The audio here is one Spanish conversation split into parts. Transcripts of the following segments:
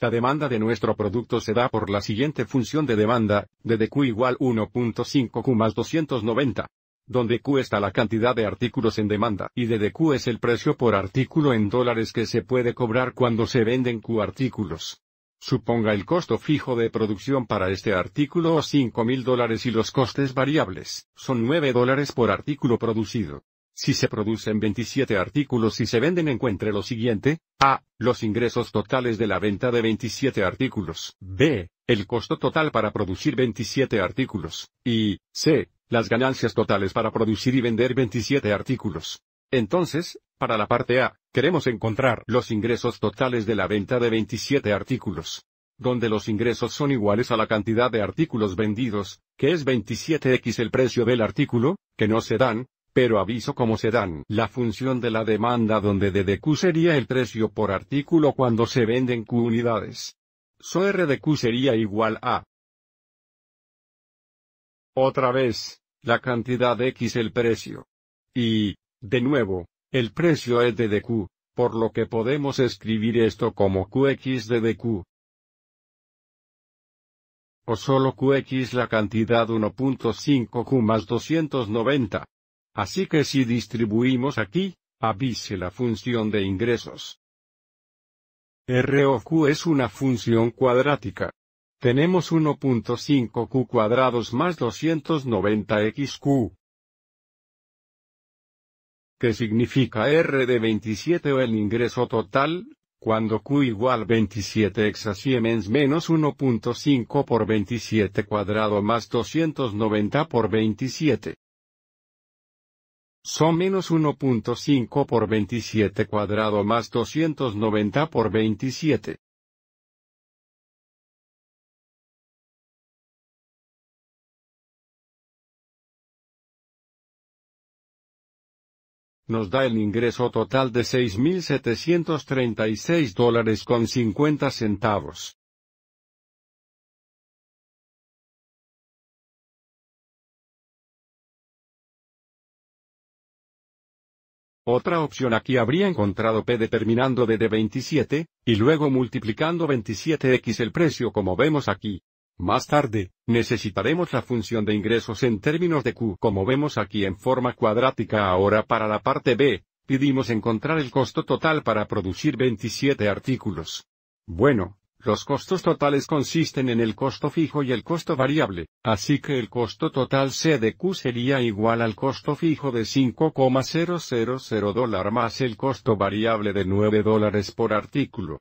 La demanda de nuestro producto se da por la siguiente función de demanda, de igual 1.5 Q más 290 donde Q está la cantidad de artículos en demanda y DDQ es el precio por artículo en dólares que se puede cobrar cuando se venden Q artículos. Suponga el costo fijo de producción para este artículo o 5.000 dólares y los costes variables, son 9 dólares por artículo producido. Si se producen 27 artículos y se venden encuentre lo siguiente, a. Los ingresos totales de la venta de 27 artículos. b. El costo total para producir 27 artículos. Y c. Las ganancias totales para producir y vender 27 artículos. Entonces, para la parte A, queremos encontrar los ingresos totales de la venta de 27 artículos. Donde los ingresos son iguales a la cantidad de artículos vendidos, que es 27x el precio del artículo, que no se dan, pero aviso cómo se dan. La función de la demanda donde DDQ sería el precio por artículo cuando se venden Q unidades. So R de Q sería igual a. Otra vez, la cantidad X el precio. Y, de nuevo, el precio es de por lo que podemos escribir esto como QX de O solo QX la cantidad 1.5Q más 290. Así que si distribuimos aquí, avise la función de ingresos. R o Q es una función cuadrática. Tenemos 1.5Q cuadrados más 290XQ. ¿Qué significa R de 27 o el ingreso total? Cuando Q igual 27 Siemens menos 1.5 por 27 cuadrado más 290 por 27 son menos 1.5 por 27 cuadrado más 290 por 27. nos da el ingreso total de 6.736 dólares con 50 centavos. Otra opción aquí habría encontrado P determinando D de 27, y luego multiplicando 27x el precio como vemos aquí. Más tarde, necesitaremos la función de ingresos en términos de Q como vemos aquí en forma cuadrática ahora para la parte B, pedimos encontrar el costo total para producir 27 artículos. Bueno, los costos totales consisten en el costo fijo y el costo variable, así que el costo total C de Q sería igual al costo fijo de 5,000 dólar más el costo variable de 9 dólares por artículo.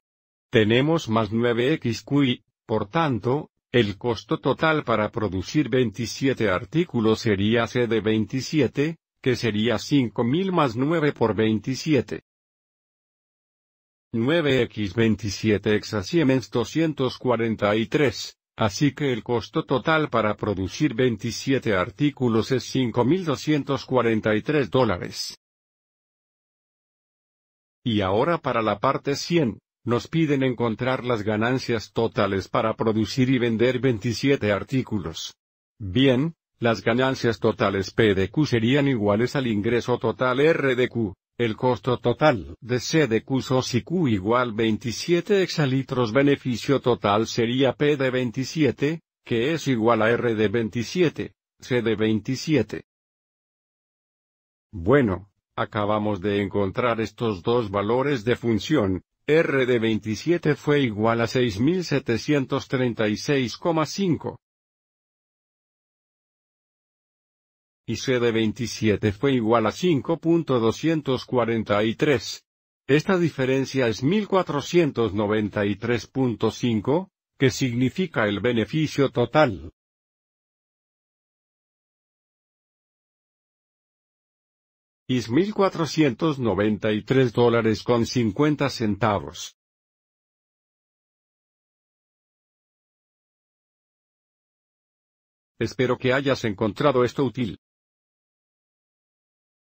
Tenemos más 9XQ y, por tanto, el costo total para producir 27 artículos sería C de 27, que sería 5.000 más 9 por 27. 9x27 Siemens 243, así que el costo total para producir 27 artículos es 5.243 dólares. Y ahora para la parte 100, nos piden encontrar las ganancias totales para producir y vender 27 artículos. Bien, las ganancias totales PDQ serían iguales al ingreso total RDQ, el costo total de C de Q y Q igual 27 exalitros beneficio total sería P de 27, que es igual a R de 27, C de 27. Bueno, acabamos de encontrar estos dos valores de función, R de 27 fue igual a 6736,5. y cd 27 fue igual a 5.243. Esta diferencia es 1493.5, que significa el beneficio total. es 1493 dólares con 50 centavos. Espero que hayas encontrado esto útil.